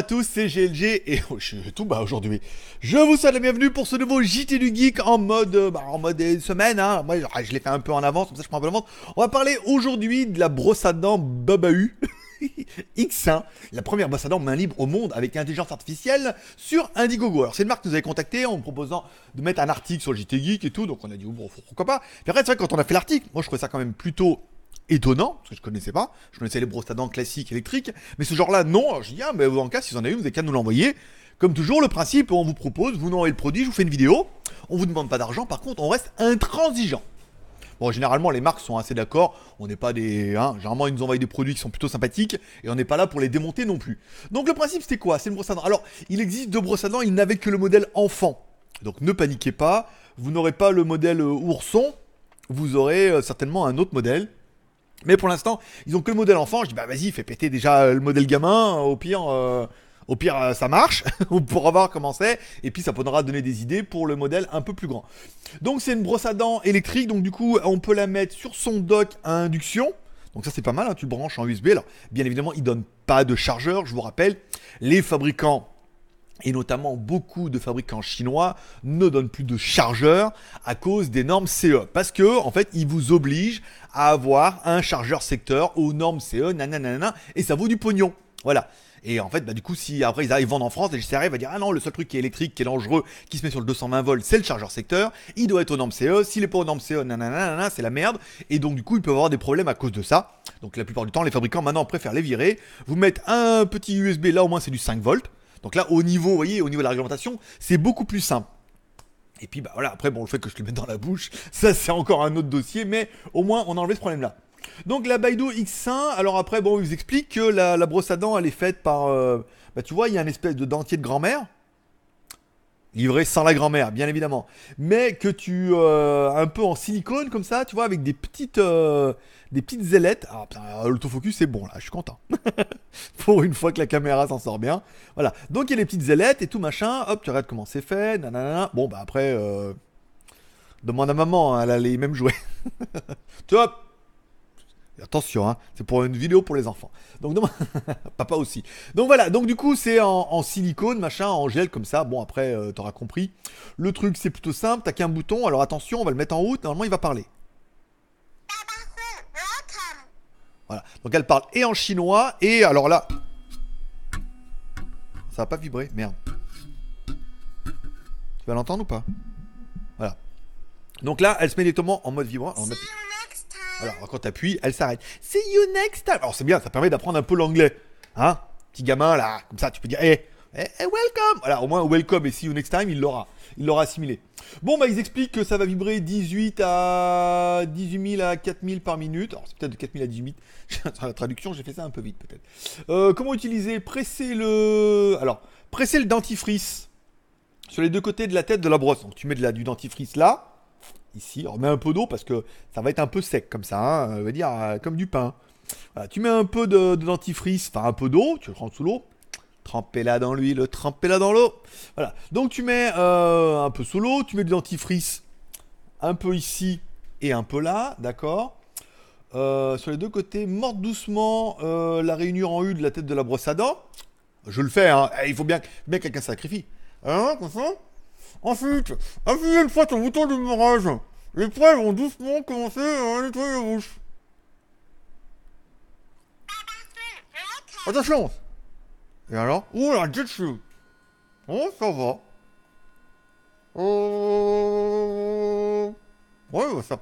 à tous, c'est GLG et tout bas aujourd'hui. Je vous souhaite la bienvenue pour ce nouveau JT du Geek en mode, euh, bah, en mode une semaine. Hein. Moi, ah, je l'ai fait un peu en avance, comme ça je prends un peu l'avance. On va parler aujourd'hui de la brosse à dents Babahu. X1, la première brosse à dents main libre au monde avec intelligence artificielle sur Indiegogo. Alors c'est une marque qui nous avait contacté en proposant de mettre un article sur JT Geek et tout, donc on a dit oh, bon pourquoi pas. Puis après c'est vrai quand on a fait l'article, moi je trouvais ça quand même plutôt étonnant, parce que je ne connaissais pas. Je connaissais les brosses à dents classiques électriques, mais ce genre-là, non. je dis, ah, mais en cas, si vous en avez une, vous n'avez qu'à nous l'envoyer. Comme toujours, le principe, on vous propose, vous nous envoyez le produit, je vous fais une vidéo. On vous demande pas d'argent, par contre, on reste intransigeant. Bon, généralement, les marques sont assez d'accord. On n'est pas des. Hein, généralement, ils nous envoient des produits qui sont plutôt sympathiques et on n'est pas là pour les démonter non plus. Donc, le principe, c'était quoi C'est une brosse à dents. Alors, il existe deux brosses à dents, il n'avait que le modèle enfant. Donc, ne paniquez pas. Vous n'aurez pas le modèle euh, ourson. Vous aurez euh, certainement un autre modèle mais pour l'instant, ils ont que le modèle enfant. Je dis bah vas-y, fais péter déjà euh, le modèle gamin. Au pire, euh, au pire euh, ça marche. On pourra voir comment c'est. Et puis ça pourra donner des idées pour le modèle un peu plus grand. Donc c'est une brosse à dents électrique. Donc du coup, on peut la mettre sur son dock à induction. Donc ça c'est pas mal, hein, tu branches en USB. Alors bien évidemment, ils donne pas de chargeur, je vous rappelle. Les fabricants et notamment beaucoup de fabricants chinois ne donnent plus de chargeur à cause des normes CE. Parce que, en fait, ils vous obligent à avoir un chargeur secteur aux normes CE, nanana, et ça vaut du pognon. Voilà. Et en fait, bah, du coup, si après ils arrivent vendre en France, les GCR va dire Ah non, le seul truc qui est électrique, qui est dangereux, qui se met sur le 220 volts, c'est le chargeur secteur. Il doit être aux normes CE. S'il n'est pas aux normes CE, nanana, c'est la merde. Et donc, du coup, ils peuvent avoir des problèmes à cause de ça. Donc, la plupart du temps, les fabricants maintenant préfèrent les virer. Vous mettez un petit USB là, au moins c'est du 5 volts. Donc là, au niveau, vous voyez, au niveau de la réglementation, c'est beaucoup plus simple. Et puis bah voilà, après bon le fait que je le mette dans la bouche, ça c'est encore un autre dossier, mais au moins on a enlevé ce problème là. Donc la Baidu X1, alors après bon vous explique que la, brosse à dents elle est faite par, euh, bah tu vois il y a une espèce de dentier de grand-mère, livré sans la grand-mère, bien évidemment, mais que tu euh, un peu en silicone comme ça, tu vois, avec des petites euh, des petites ailettes. Ah putain, l'autofocus c'est bon là, je suis content. Pour une fois que la caméra s'en sort bien, voilà. Donc il y a les petites ailettes et tout machin. Hop, tu regardes comment c'est fait, Bon bah après, euh, demande à maman, hein, elle allait même jouer Top. Attention, hein, c'est pour une vidéo pour les enfants. Donc, papa aussi. Donc voilà, donc du coup, c'est en, silicone, machin, en gel comme ça. Bon, après, euh, t'auras compris. Le truc, c'est plutôt simple. T'as qu'un bouton. Alors attention, on va le mettre en route. Normalement, il va parler. Voilà. Donc elle parle et en chinois et alors là. Ça va pas vibrer, merde. Tu vas l'entendre ou pas Voilà. Donc là, elle se met directement en mode vibrant. Alors, quand appuies, elle s'arrête. See you next time. Alors, c'est bien, ça permet d'apprendre un peu l'anglais. Hein Petit gamin, là, comme ça, tu peux dire, hey, eh, eh, hey, eh, hey welcome. Voilà, au moins, welcome et see you next time, il l'aura. Il l'aura assimilé. Bon, bah, ils expliquent que ça va vibrer 18 à 18 000 à 4000 par minute. Alors, c'est peut-être de 4000 à 18 000. la traduction, j'ai fait ça un peu vite, peut-être. Euh, comment utiliser Presser le. Alors, presser le dentifrice sur les deux côtés de la tête de la brosse. Donc, tu mets de la, du dentifrice là. Ici, on met un peu d'eau parce que ça va être un peu sec comme ça, on hein, va dire euh, comme du pain. tu mets un peu de, dentifrice, enfin un peu d'eau, tu le prends sous l'eau, trempez-la dans l'huile, trempez-la dans l'eau. Voilà. Donc tu mets euh, un peu sous l'eau, tu mets du dentifrice un peu ici et un peu là, d'accord euh, Sur les deux côtés, morte doucement la réunion en U de la tête de la brosse à dents. Je le fais, hein. eh, Il faut bien, mais que quelqu'un sacrifie. Hein, comme Ensuite, appuyez une fois sur le bouton de et Les poils vont doucement commencer à nettoyer la bouche. Attention Et alors Oh la dessus Oh, ça va. Oh... Ouais, bah, ça...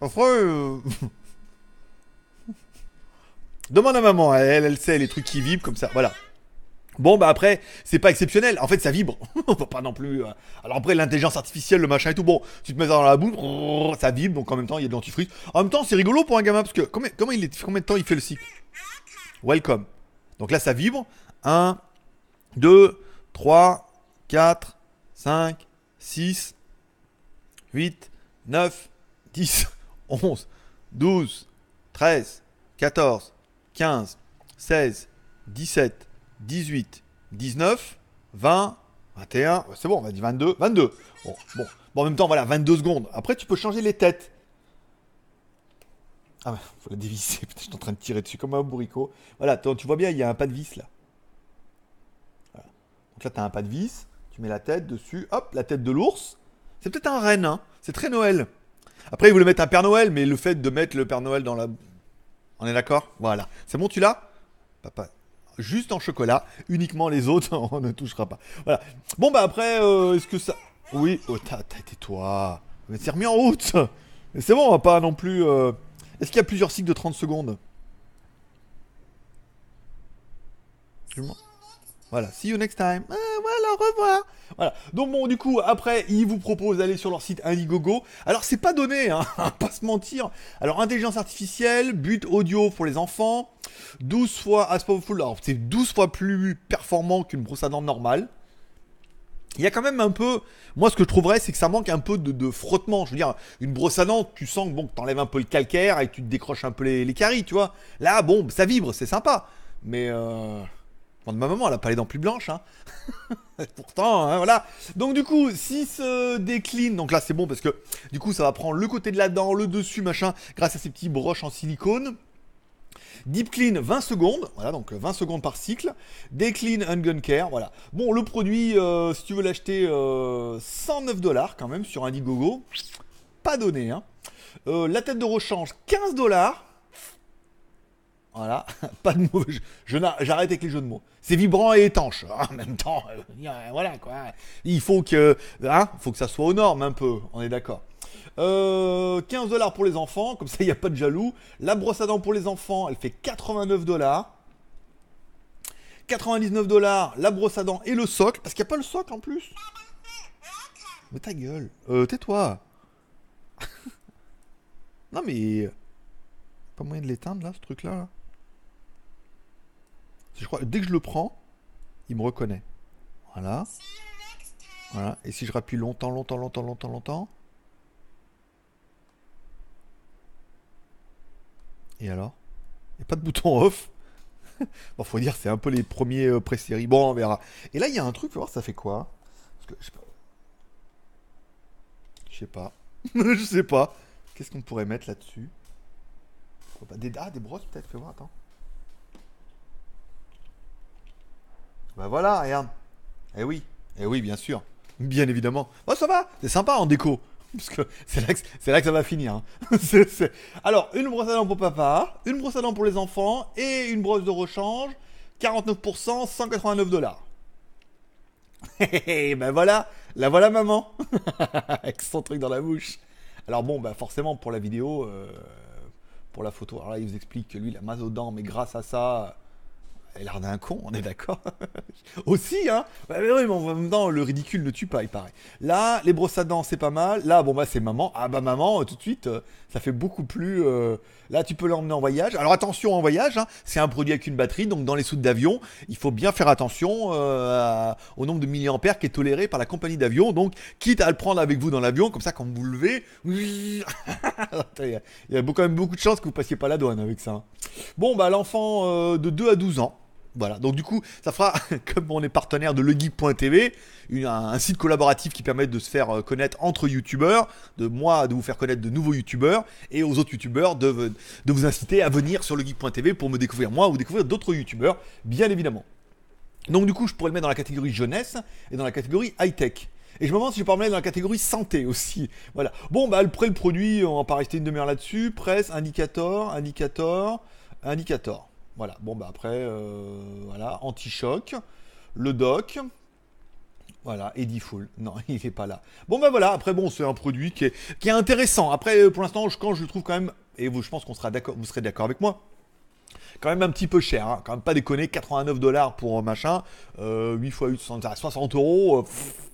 Après... Euh, demande à maman, elle, elle sait les trucs qui vibrent comme ça, voilà. Bon, bah après, c'est pas exceptionnel. En fait, ça vibre. On peut pas non plus. Euh, alors après, l'intelligence artificielle, le machin et tout. Bon, tu te mets dans la boue, ça vibre. Donc en même temps, il y a de l'antifrice. En même temps, c'est rigolo pour un gamin parce que combien, il est, combien de temps il fait le cycle Welcome. Donc là, ça vibre. 1, 2, 3, 4, 5, 6, 8, 9, 10, 11, 12, 13, 14, 15, 16, 17. 18, 19, 20, 21, c'est bon, on va dire 22, 22. Bon, bon. en même temps, voilà, 22 secondes. Après, tu peux changer les têtes. Ah, il bah, faut la dévisser, je suis en train de tirer dessus comme un bourricot. Voilà, tu vois bien, il y a un pas de vis là. Donc là, tu as un pas de vis, tu mets la tête dessus, hop, la tête de l'ours. C'est peut-être un renne, hein. c'est très Noël. Après, ils voulaient mettre un Père Noël, mais le fait de mettre le Père Noël dans la. On est d'accord Voilà. C'est bon, tu l'as Papa, juste en chocolat, uniquement les autres, on ne touchera pas. Voilà. Bon, bah après, euh, est-ce que ça. Oui, oh, tais toi Mais c'est remis en route Mais c'est bon, on va pas non plus. Euh, est-ce qu'il y a plusieurs cycles de 30 secondes Voilà, see you next time. Euh, voilà, au revoir voilà. Donc bon, du coup, après, ils vous proposent d'aller sur leur site Indiegogo. Alors, c'est pas donné, hein, pas se mentir. Alors, intelligence artificielle, but audio pour les enfants, 12 fois ah, as full alors c'est 12 fois plus performant qu'une brosse à dents normale. Il y a quand même un peu, moi ce que je trouverais, c'est que ça manque un peu de, frottement. Je veux dire, une brosse à dents, tu sens que bon, t'enlèves un peu le calcaire et tu te décroches un peu les, les caries, tu vois. Là, bon, ça vibre, c'est sympa. Mais euh, de ma maman, elle a pas les dents plus blanches. Hein. Pourtant, hein, voilà. Donc du coup, si se décline, donc là c'est bon parce que du coup ça va prendre le côté de la dent, le dessus, machin, grâce à ces petits broches en silicone. Deep Clean 20 secondes, voilà donc 20 euh, secondes par cycle. décline un Gun Care, voilà. Bon, le produit, euh, si tu veux l'acheter, 109 euh, dollars quand même sur Indiegogo, pas donné. Hein. la tête de rechange 15 dollars. Voilà, pas de mauvais jeu. Je J'arrête avec les jeux de mots. C'est vibrant et étanche. En même temps, euh, euh, voilà quoi. Il faut que, hein, faut que ça soit aux normes un peu, on est d'accord. 15 euh, dollars pour les enfants, comme ça il n'y a pas de jaloux. La brosse à dents pour les enfants, elle fait 89 dollars. 99 dollars, la brosse à dents et le socle, parce qu'il n'y a pas le socle en plus. Mais ta gueule, tais-toi. non mais, pas moyen de l'éteindre là, ce truc là. Je crois, dès que je le prends, il me reconnaît. Voilà. Voilà. Et si je rappuie longtemps, longtemps, longtemps, longtemps, longtemps. Et alors Il n'y a pas de bouton off Bon, faut dire, c'est un peu les premiers euh, pré-séries. Bon, on verra. Et là, il y a un truc, faut voir, ça fait quoi Parce que, je sais pas. je sais pas. Qu'est-ce qu'on pourrait mettre là-dessus ah, des brosses peut-être, fais voir, attends. Ben voilà, regarde. Eh oui, eh oui, bien sûr. Bien évidemment. Oh ça va, c'est sympa en déco. Parce que c'est là, que ça va finir. Hein. Alors, une brosse à dents pour papa, une brosse à dents pour les enfants et une brosse de rechange. 49%, 189 dollars. Et eh, eh, eh, ben voilà, la voilà maman. Avec son truc dans la bouche. Alors bon, ben forcément pour la vidéo, euh, pour la photo, alors là il vous explique que lui il a masse aux dents, mais grâce à ça, elle a l'air con, on est d'accord Aussi, hein bah, mais, oui, mais en même temps, le ridicule ne tue pas, il paraît. Là, les brosses à dents, c'est pas mal. Là, bon, bah, c'est maman. Ah, bah, maman, euh, tout de suite, euh, ça fait beaucoup plus. Euh, là, tu peux l'emmener en voyage. Alors, attention en voyage, hein, c'est un produit avec une batterie, donc dans les soutes d'avion, il faut bien faire attention au nombre de milliampères qui est toléré par la compagnie d'avion. Donc, quitte à le prendre avec vous dans l'avion, comme ça, quand vous levez, il y a quand même beaucoup de chances que vous passiez pas la douane avec ça. Hein. Bon, bah, l'enfant de 2 à 12 ans voilà, donc du coup, ça fera, comme on est partenaire de legeek.tv, un, site collaboratif qui permet de se faire euh, connaître entre youtubeurs, de moi, de vous faire connaître de nouveaux youtubeurs, et aux autres youtubeurs de, vous inciter à venir sur legeek.tv pour me découvrir moi ou découvrir d'autres youtubeurs, bien évidemment. Donc du coup, je pourrais le mettre dans la catégorie jeunesse et dans la catégorie high-tech. Et je me demande si je peux en mettre dans la catégorie santé aussi. Voilà. Bon, bah, le prêt, le produit, on va pas rester une demi-heure là-dessus. Presse, indicator, indicator, indicator. Voilà, bon bah après, euh, voilà, anti-choc, le doc, voilà, Eddie Full. Non, il n'est pas là. Bon bah voilà, après bon, c'est un produit qui est, qui est intéressant. Après, euh, pour l'instant, quand je le trouve quand même, et vous, je pense qu'on sera d'accord, vous serez d'accord avec moi, quand même un petit peu cher, hein. quand même pas déconner, 89 dollars pour machin, 8 x 8, 60, euros. Euh,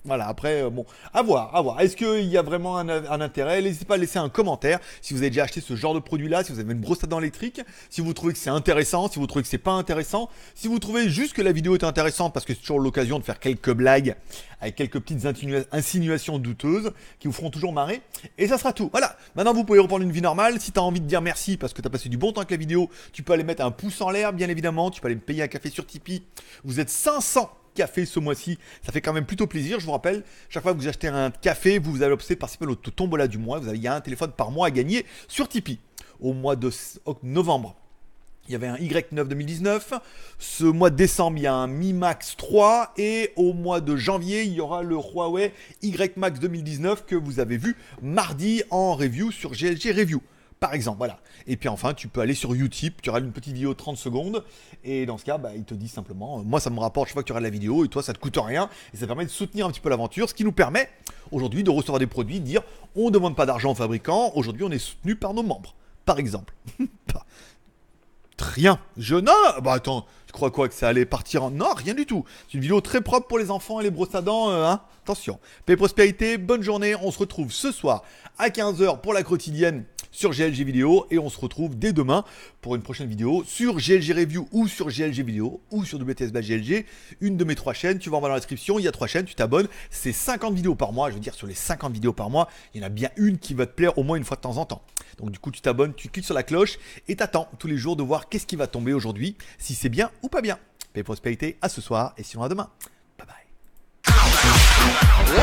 voilà, après, euh, bon, à voir, à voir. Est-ce qu'il y a vraiment un, intérêt N'hésitez pas à laisser un commentaire si vous avez déjà acheté ce genre de produit-là, si vous avez une brosse à dents électrique, si vous trouvez que c'est intéressant, si vous trouvez que c'est pas intéressant, si vous trouvez juste que la vidéo est intéressante parce que c'est toujours l'occasion de faire quelques blagues avec quelques petites insinuations douteuses qui vous feront toujours marrer. Et ça sera tout. Voilà, maintenant vous pouvez reprendre une vie normale. Si tu as envie de dire merci parce que tu as passé du bon temps avec la vidéo, tu peux aller mettre un pouce en l'air, bien évidemment. Tu peux aller me payer un café sur Tipeee. Vous êtes 500 cafés ce mois-ci. Ça fait quand même plutôt plaisir. Je vous rappelle, chaque fois que vous achetez un café, vous, vous allez participer au tombola du mois. Vous avez, il y a un téléphone par mois à gagner sur Tipeee au mois de novembre. Il y avait un Y9 2019. Ce mois de décembre, il y a un Mi Max 3. Et au mois de janvier, il y aura le Huawei Y Max 2019 que vous avez vu mardi en review sur GLG Review. Par exemple, voilà. Et puis enfin, tu peux aller sur Utip, tu auras une petite vidéo de 30 secondes, et dans ce cas, bah, il te dit simplement, euh, moi ça me rapporte je vois que tu regardes la vidéo, et toi ça te coûte rien, et ça permet de soutenir un petit peu l'aventure, ce qui nous permet aujourd'hui de recevoir des produits, de dire, on ne demande pas d'argent aux fabricants, aujourd'hui on est soutenu par nos membres, par exemple. rien. Je non, bah attends, tu crois quoi que ça allait partir en non, rien du tout. C'est une vidéo très propre pour les enfants et les brosses à dents, euh, hein. Attention. Paix prospérité, bonne journée. On se retrouve ce soir à 15h pour la quotidienne sur GLG Vidéo et on se retrouve dès demain pour une prochaine vidéo sur GLG Review ou sur GLG Vidéo ou sur WTS GLG, une de mes trois chaînes, tu vas en voir dans la description, il y a trois chaînes, tu t'abonnes, c'est 50 vidéos par mois, je veux dire sur les 50 vidéos par mois, il y en a bien une qui va te plaire au moins une fois de temps en temps. Donc du coup tu t'abonnes, tu cliques sur la cloche et t'attends tous les jours de voir qu'est-ce qui va tomber aujourd'hui, si c'est bien ou pas bien. Paix prospérité à ce soir et si on à demain. Bye bye.